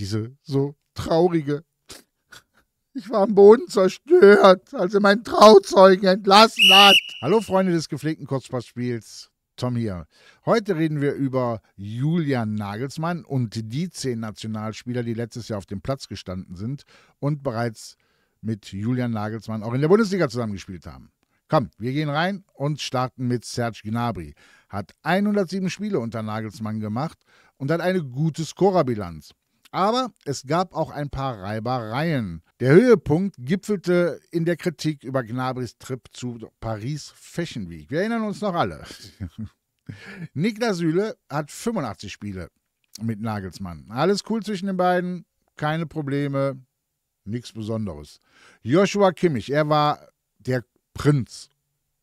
Diese so traurige. Ich war am Boden zerstört, als er meinen Trauzeugen entlassen hat. Hallo Freunde des gepflegten Kurzpassspiels. Tom hier. Heute reden wir über Julian Nagelsmann und die zehn Nationalspieler, die letztes Jahr auf dem Platz gestanden sind und bereits mit Julian Nagelsmann auch in der Bundesliga zusammengespielt haben. Komm, wir gehen rein und starten mit Serge Gnabry. Hat 107 Spiele unter Nagelsmann gemacht und hat eine gute Scorerbilanz. Aber es gab auch ein paar Reibereien. Der Höhepunkt gipfelte in der Kritik über Gnabrys Trip zu Paris Fashion Week. Wir erinnern uns noch alle. Niklas Süle hat 85 Spiele mit Nagelsmann. Alles cool zwischen den beiden, keine Probleme, nichts Besonderes. Joshua Kimmich, er war der Prinz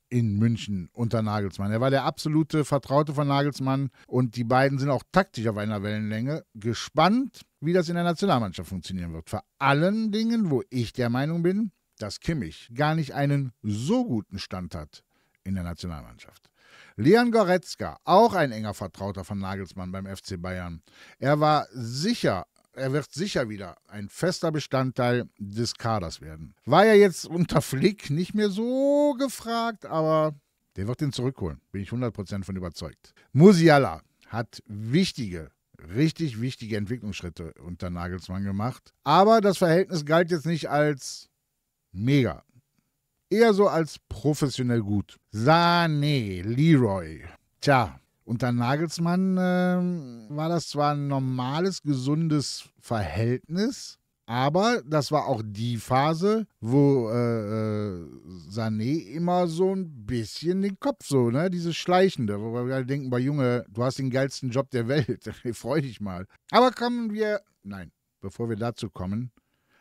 in München unter Nagelsmann. Er war der absolute Vertraute von Nagelsmann und die beiden sind auch taktisch auf einer Wellenlänge. Gespannt, wie das in der Nationalmannschaft funktionieren wird. Vor allen Dingen, wo ich der Meinung bin, dass Kimmich gar nicht einen so guten Stand hat in der Nationalmannschaft. Leon Goretzka, auch ein enger Vertrauter von Nagelsmann beim FC Bayern. Er war sicher er wird sicher wieder ein fester Bestandteil des Kaders werden. War ja jetzt unter Flick nicht mehr so gefragt, aber der wird ihn zurückholen. Bin ich 100% von überzeugt. Musiala hat wichtige richtig wichtige Entwicklungsschritte unter Nagelsmann gemacht. Aber das Verhältnis galt jetzt nicht als mega. Eher so als professionell gut. Sane, Leroy. Tja, unter Nagelsmann äh, war das zwar ein normales, gesundes Verhältnis, aber das war auch die Phase, wo äh, äh Sané immer so ein bisschen den Kopf so, ne? Dieses Schleichende, wo wir denken, bei Junge, du hast den geilsten Job der Welt. Freu dich mal. Aber kommen wir. Nein, bevor wir dazu kommen,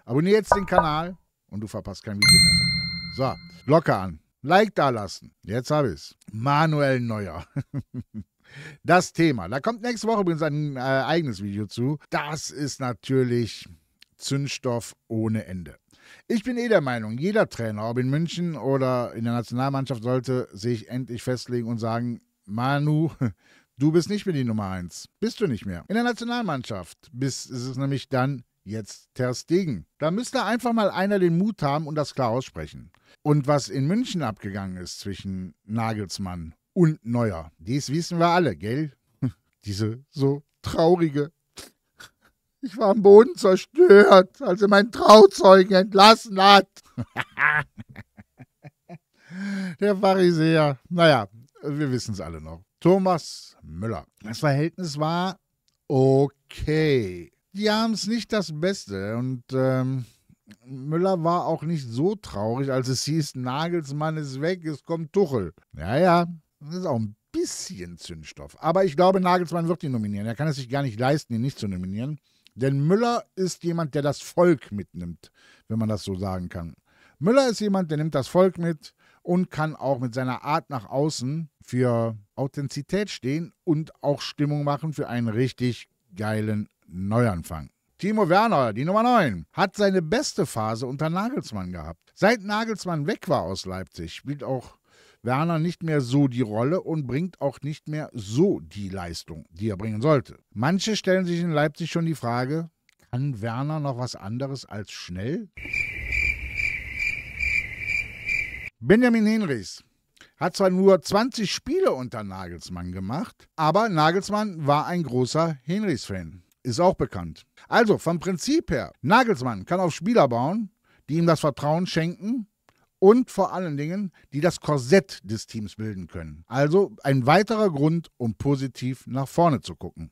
abonniere jetzt den Kanal und du verpasst kein Video mehr von mir. So, Glocke an. Like da lassen. Jetzt hab ich's. Manuel Neuer. das Thema. Da kommt nächste Woche übrigens ein äh, eigenes Video zu. Das ist natürlich Zündstoff ohne Ende. Ich bin eh der Meinung, jeder Trainer, ob in München oder in der Nationalmannschaft, sollte sich endlich festlegen und sagen, Manu, du bist nicht mehr die Nummer 1. Bist du nicht mehr. In der Nationalmannschaft bist, ist es nämlich dann jetzt Ter Stegen. Da müsste einfach mal einer den Mut haben und das klar aussprechen. Und was in München abgegangen ist zwischen Nagelsmann und neuer. Dies wissen wir alle, gell? Diese so traurige. Ich war am Boden zerstört, als er meinen Trauzeugen entlassen hat. Der Pharisäer. Naja, wir wissen es alle noch. Thomas Müller. Das Verhältnis war okay. Die haben es nicht das Beste und ähm, Müller war auch nicht so traurig, als es hieß, Nagelsmann ist weg, es kommt Tuchel. Ja, ja, das ist auch ein bisschen Zündstoff. Aber ich glaube, Nagelsmann wird ihn nominieren. Er kann es sich gar nicht leisten, ihn nicht zu nominieren. Denn Müller ist jemand, der das Volk mitnimmt, wenn man das so sagen kann. Müller ist jemand, der nimmt das Volk mit und kann auch mit seiner Art nach außen für Authentizität stehen und auch Stimmung machen für einen richtig geilen Neuanfang. Timo Werner, die Nummer 9, hat seine beste Phase unter Nagelsmann gehabt. Seit Nagelsmann weg war aus Leipzig, spielt auch Werner nicht mehr so die Rolle und bringt auch nicht mehr so die Leistung, die er bringen sollte. Manche stellen sich in Leipzig schon die Frage, kann Werner noch was anderes als schnell? Benjamin Henrichs hat zwar nur 20 Spiele unter Nagelsmann gemacht, aber Nagelsmann war ein großer Henrichs-Fan. Ist auch bekannt. Also vom Prinzip her, Nagelsmann kann auf Spieler bauen, die ihm das Vertrauen schenken und vor allen Dingen, die das Korsett des Teams bilden können. Also ein weiterer Grund, um positiv nach vorne zu gucken.